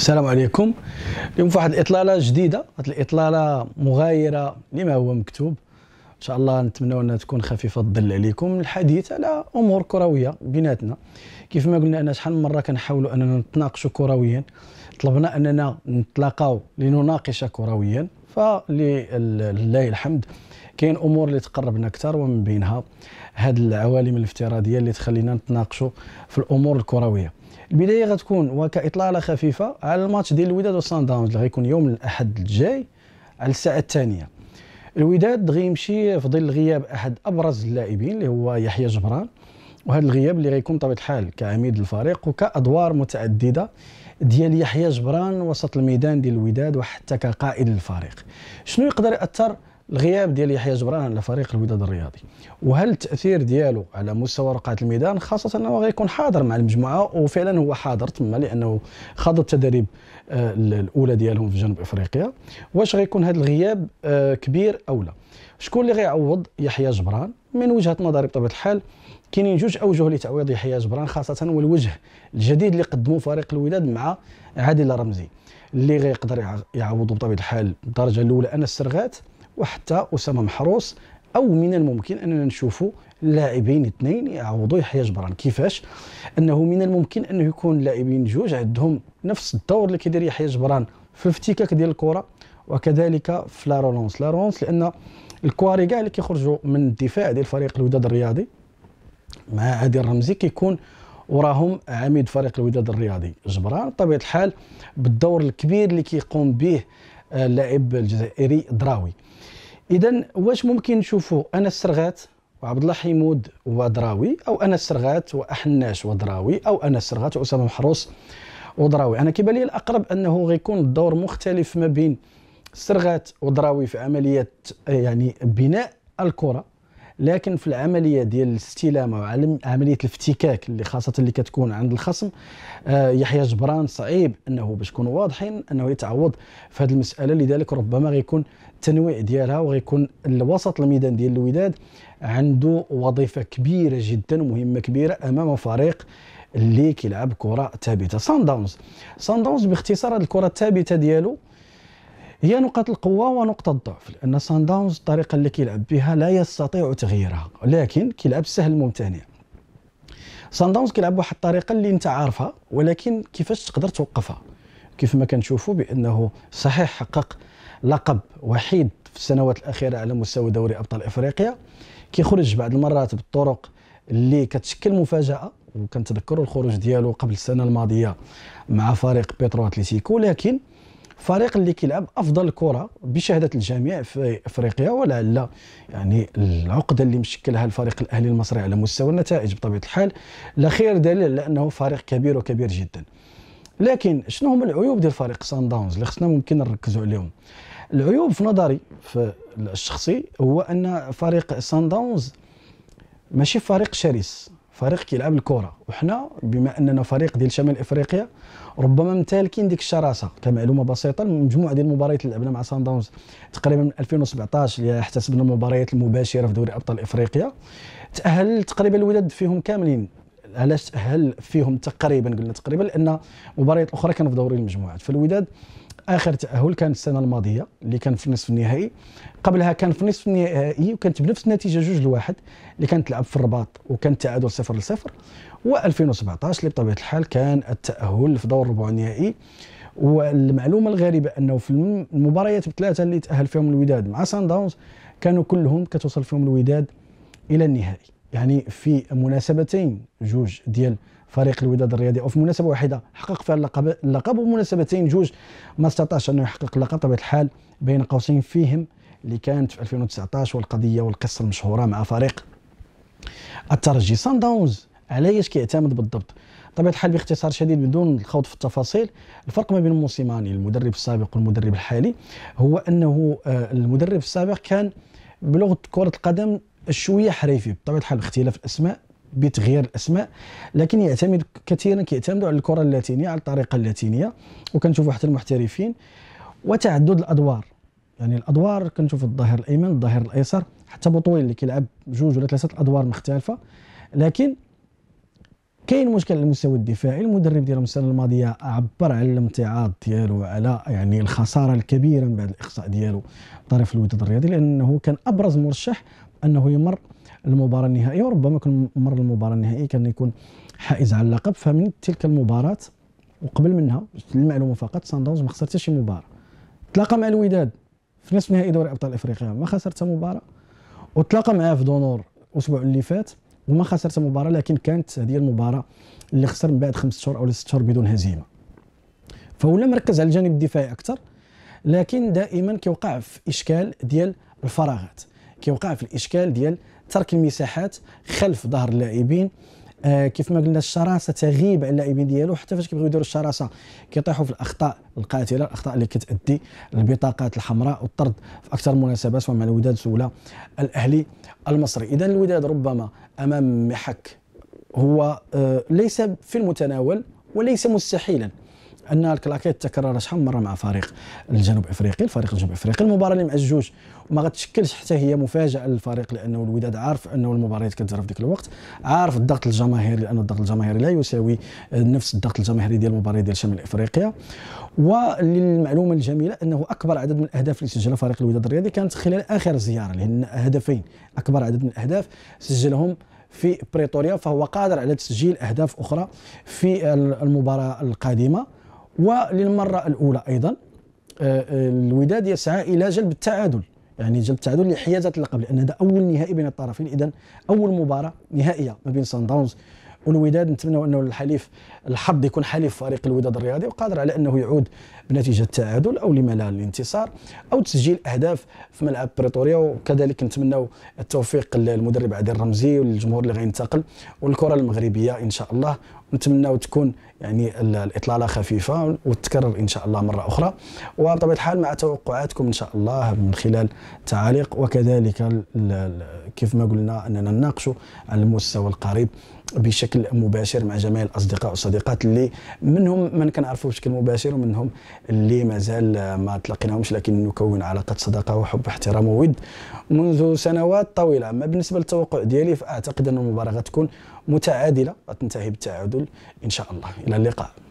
السلام عليكم اليوم في واحد الاطلاله جديده هذه الاطلاله مغايره لما هو مكتوب ان شاء الله نتمنى انها تكون خفيفه الظل عليكم الحديث على امور كرويه بيناتنا كيف ما قلنا انا شحال من مره كنحاولوا اننا نتناقشوا كرويا طلبنا اننا نتلاقاو لنناقش كرويا فلله الحمد كاين امور اللي تقربنا اكثر ومن بينها هاد العوالم الافتراضيه اللي تخلينا نتناقشوا في الامور الكرويه البدايه غتكون وكاطلاله خفيفه على الماتش ديال الوداد وسان داونز اللي غيكون يوم الاحد الجاي على الساعه الثانيه الوداد غيمشي في ظل غياب احد ابرز اللاعبين اللي هو يحيى جبران وهذا الغياب اللي غيكون بطبيعه الحال كعميد الفريق وكادوار متعدده ديال يحيى جبران وسط الميدان ديال الوداد وحتى كقائد الفريق شنو يقدر ياثر الغياب ديال يحيى جبران على فريق الوداد الرياضي وهل التاثير ديالو على مستوى رقعه الميدان خاصه انه غيكون حاضر مع المجموعه وفعلا هو حاضر تما لانه خاض التدريب آه، الاولى ديالهم في جنوب افريقيا واش غيكون هذا الغياب آه، كبير او لا شكون اللي غيعوض يحيى جبران من وجهه نظري بطبيعه الحال كاينين جوج اوجه لتعويض يحيى جبران خاصه والوجه الجديد اللي قدمه فريق الوداد مع عادل رمزي اللي غيقدر يعوضه بطبيعه الحال الدرجه الاولى انس السرغات وحتى اسامه محروس او من الممكن اننا نشوفوا لاعبين اثنين يعوضوا يحيى جبران كيفاش انه من الممكن انه يكون لاعبين جوج عندهم نفس الدور اللي كيدير يحيى جبران في الافتكاك ديال الكره وكذلك في لا رولونس لا رولونس لان الكواري كاع اللي كيخرجوا من الدفاع ديال فريق الوداد الرياضي مع عادل رمزي كيكون وراهم عميد فريق الوداد الرياضي جبران بطبيعه الحال بالدور الكبير اللي كيقوم به اللاعب آه، الجزائري دراوي اذا واش ممكن نشوفوا انا السرغات وعبد الله حمود ودراوي او انا السرغات واحناش ودراوي او انا السرغات واسامه محروس ودراوي انا كيبان لي الاقرب انه غيكون الدور مختلف ما بين السرغات ودراوي في عمليه يعني بناء الكره لكن في العمليه ديال الاستلامه وعمليه الافتكاك اللي خاصه اللي كتكون عند الخصم آه، يحيى جبران صعيب انه باش نكونوا واضحين انه يتعوض في هذه المساله لذلك ربما غيكون التنويع ديالها وغيكون الوسط الميدان ديال الوداد عنده وظيفه كبيره جدا ومهمه كبيره امام فريق اللي كيلعب كره ثابته سان داونز سان داونز باختصار الكره الثابته ديالو هي نقطة القوه ونقطه الضعف لان سان داونز الطريقه اللي كيلعب بها لا يستطيع تغييرها لكن كيلعب سهل ممتنع سان داونز كيلعب بواحد الطريقه اللي انت عارفها ولكن كيفاش تقدر توقفها كيف ما كنشوفوا بانه صحيح حقق لقب وحيد في السنوات الاخيره على مستوى دوري ابطال افريقيا كيخرج بعض المرات بالطرق اللي كتشكل مفاجاه وكنتذكروا الخروج ديالو قبل السنه الماضيه مع فريق بيترو اتليتيكو لكن فريق اللي كيلعب افضل كره بشهاده الجميع في افريقيا ولعل يعني العقده اللي مشكلها الفريق الاهلي المصري على مستوى النتائج بطبيعه الحال لا خير دليل لانه فريق كبير وكبير جدا لكن شنو هما العيوب ديال فريق سان داونز اللي خصنا ممكن نركزوا عليهم العيوب في نظري في الشخصي هو ان فريق سان داونز ماشي فريق شرس فريق كيلعب الكره وحنا بما اننا فريق ديال شمال افريقيا ربما ممتلكين ديك الشراسه كمعلومه بسيطه المجموعه ديال المباريات اللي لعبنا مع سان داونز تقريبا من 2017 اللي سبنا المباريات المباشره في دوري ابطال افريقيا تاهل تقريبا الوداد فيهم كاملين علاش هل فيهم تقريبا قلنا تقريبا لان مباريات اخرى كانوا في دوري المجموعات فالوداد اخر تاهل كان السنه الماضيه اللي كان في النصف النهائي قبلها كان في النصف النهائي وكانت بنفس النتيجه جوج لواحد اللي كانت تلعب في الرباط وكان التعادل صفر لصفر و2017 اللي بطبيعه الحال كان التاهل في دور الربع النهائي والمعلومه الغريبه انه في المباريات الثلاثه اللي تاهل فيهم الوداد مع سان داونز كانوا كلهم كتوصل فيهم الوداد الى النهائي يعني في مناسبتين جوج ديال فريق الوداد الرياضي او في مناسبه واحده حقق فيها اللقب اللقب ومناسبتين جوج ما استطاعش انه يحقق اللقب بطبيعه الحال بين قوسين فيهم اللي كانت في 2019 والقضيه والقصه المشهوره مع فريق الترجي سان داونز علاش كيعتمد بالضبط طبيعة الحال باختصار شديد بدون الخوض في التفاصيل الفرق ما بين موسيماني المدرب السابق والمدرب الحالي هو انه آه، المدرب السابق كان بلغه كره القدم شويه حريفي بطبيعه الحال باختلاف الاسماء بتغيير الاسماء لكن يعتمد كثيرا كيعتمدوا على الكره اللاتينيه على الطريقه اللاتينيه وكنشوفوا حتى المحترفين وتعدد الادوار يعني الادوار كنشوف الظهير الايمن الظهير الايسر حتى بوطويل اللي كيلعب جوج ولا ثلاثه الادوار مختلفه لكن كاين مشكل على المستوى الدفاعي المدرب ديالهم السنه الماضيه عبر على الامتعاض ديالو على يعني الخساره الكبيره من بعد الاخصاء ديالو طرف الوداد الرياضي لانه كان ابرز مرشح انه يمر المباراه النهائيه وربما كان مر المباراه النهائيه كان يكون حائز على اللقب فمن تلك المباراه وقبل منها للمعلومه فقط سان داونز ما خسر حتى شي مباراه تلاقى مع الوداد في نصف نهائي دوري ابطال افريقيا ما خسر حتى مباراه وتلاقى معاه في دونور الاسبوع اللي فات وما خسر حتى مباراه لكن كانت هذه المباراه اللي خسر من بعد خمس شهور او ست شهور بدون هزيمه فولا مركز على الجانب الدفاعي اكثر لكن دائما كيوقع في اشكال ديال الفراغات كيوقع في الاشكال ديال ترك المساحات خلف ظهر اللاعبين آه كيف ما قلنا الشراسه تغيب على اللاعبين ديالو حتى فاش كيبغيو يديروا الشراسه كيطيحوا في الاخطاء القاتله الاخطاء اللي كتادي للبطاقات الحمراء والطرد في اكثر المناسبات سواء مع الوداد ولا الاهلي المصري اذا الوداد ربما امام محك هو آه ليس في المتناول وليس مستحيلا ان الكلاكيت تكرر شحال مره مع فريق الجنوب افريقي الفريق الجنوب افريقي المباراه اللي مع الجوج وما غتشكلش حتى هي مفاجاه للفريق لانه الوداد عارف انه المباريات كتجرى في ذاك الوقت عارف الضغط الجماهيري لانه الضغط الجماهيري لا يساوي نفس الضغط الجماهيري ديال المباريات ديال شمال افريقيا وللمعلومه الجميله انه اكبر عدد من الاهداف اللي سجلها فريق الوداد الرياضي كانت خلال اخر زياره لان هدفين اكبر عدد من الاهداف سجلهم في بريتوريا فهو قادر على تسجيل اهداف اخرى في المباراه القادمه وللمرة الأولى أيضا آه، آه، الوداد يسعى إلى جلب التعادل يعني جلب التعادل لحيازة اللقب لأن هذا أول نهائي بين الطرفين إذا أول مباراة نهائية ما بين سان داونز والوداد نتمنى انه الحليف الحظ يكون حليف فريق الوداد الرياضي وقادر على انه يعود بنتيجه التعادل او لما لا الانتصار او تسجيل اهداف في ملعب بريتوريا وكذلك نتمنوا التوفيق للمدرب عادل الرمزي والجمهور اللي غينتقل والكره المغربيه ان شاء الله نتمنى تكون يعني الاطلاله خفيفه وتتكرر ان شاء الله مره اخرى وبطبيعه الحال مع توقعاتكم ان شاء الله من خلال تعاليق وكذلك كيف ما قلنا اننا نناقش على المستوى القريب بشكل مباشر مع جميع الاصدقاء والصديقات اللي منهم من كنعرفوا بشكل مباشر ومنهم اللي مازال ما تلاقيناهمش لكن نكون علاقه صداقه وحب احترام وود منذ سنوات طويله اما بالنسبه للتوقع ديالي فاعتقد ان المباراه غتكون متعادله تنتهي بالتعادل ان شاء الله الى اللقاء